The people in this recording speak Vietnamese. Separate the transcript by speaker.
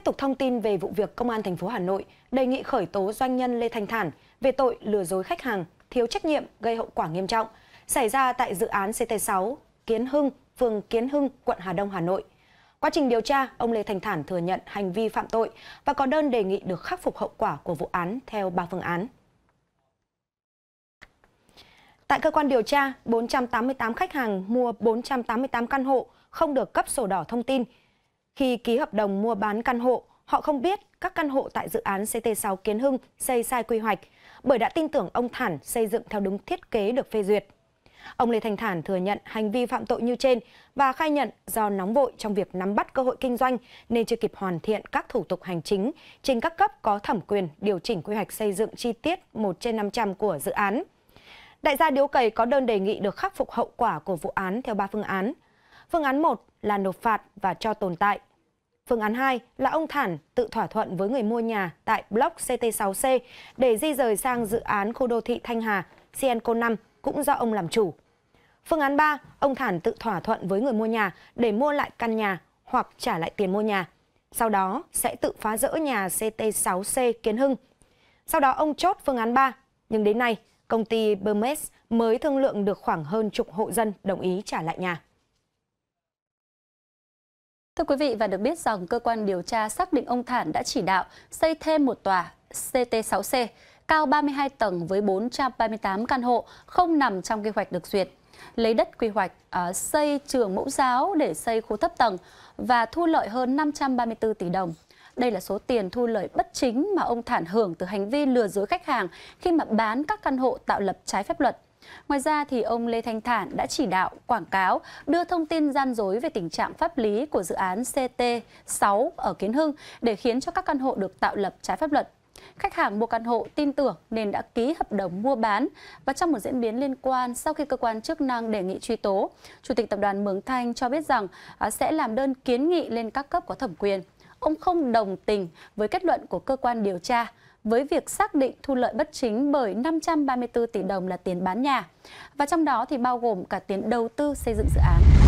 Speaker 1: Tiếp tục thông tin về vụ việc Công an thành phố Hà Nội đề nghị khởi tố doanh nhân Lê Thanh Thản về tội lừa dối khách hàng, thiếu trách nhiệm gây hậu quả nghiêm trọng xảy ra tại dự án CT6 Kiến Hưng, phường Kiến Hưng, quận Hà Đông, Hà Nội. Quá trình điều tra, ông Lê Thanh Thản thừa nhận hành vi phạm tội và có đơn đề nghị được khắc phục hậu quả của vụ án theo 3 phương án. Tại cơ quan điều tra, 488 khách hàng mua 488 căn hộ không được cấp sổ đỏ thông tin khi ký hợp đồng mua bán căn hộ, họ không biết các căn hộ tại dự án CT6 Kiến Hưng xây sai quy hoạch, bởi đã tin tưởng ông Thản xây dựng theo đúng thiết kế được phê duyệt. Ông Lê Thành Thản thừa nhận hành vi phạm tội như trên và khai nhận do nóng vội trong việc nắm bắt cơ hội kinh doanh nên chưa kịp hoàn thiện các thủ tục hành chính, trên các cấp có thẩm quyền điều chỉnh quy hoạch xây dựng chi tiết 1 trên 500 của dự án. Đại gia Điếu Cầy có đơn đề nghị được khắc phục hậu quả của vụ án theo 3 phương án. Phương án 1 là nộp phạt và cho tồn tại. Phương án 2 là ông Thản tự thỏa thuận với người mua nhà tại block CT6C để di rời sang dự án khu đô thị Thanh Hà, Cienco 5 cũng do ông làm chủ. Phương án 3, ông Thản tự thỏa thuận với người mua nhà để mua lại căn nhà hoặc trả lại tiền mua nhà. Sau đó sẽ tự phá rỡ nhà CT6C Kiến Hưng. Sau đó ông chốt phương án 3, nhưng đến nay công ty Bermes mới thương lượng được khoảng hơn chục hộ dân đồng ý trả lại nhà.
Speaker 2: Thưa quý vị và được biết rằng cơ quan điều tra xác định ông Thản đã chỉ đạo xây thêm một tòa CT6C cao 32 tầng với 438 căn hộ không nằm trong quy hoạch được duyệt lấy đất quy hoạch à, xây trường mẫu giáo để xây khu thấp tầng và thu lợi hơn 534 tỷ đồng. Đây là số tiền thu lợi bất chính mà ông Thản hưởng từ hành vi lừa dối khách hàng khi mà bán các căn hộ tạo lập trái phép luật. Ngoài ra thì ông Lê Thanh Thản đã chỉ đạo quảng cáo đưa thông tin gian dối về tình trạng pháp lý của dự án CT6 ở Kiến Hưng để khiến cho các căn hộ được tạo lập trái pháp luật. Khách hàng mua căn hộ tin tưởng nên đã ký hợp đồng mua bán và trong một diễn biến liên quan sau khi cơ quan chức năng đề nghị truy tố, Chủ tịch Tập đoàn Mường Thanh cho biết rằng à, sẽ làm đơn kiến nghị lên các cấp có thẩm quyền ông không đồng tình với kết luận của cơ quan điều tra với việc xác định thu lợi bất chính bởi 534 tỷ đồng là tiền bán nhà và trong đó thì bao gồm cả tiền đầu tư xây dựng dự án.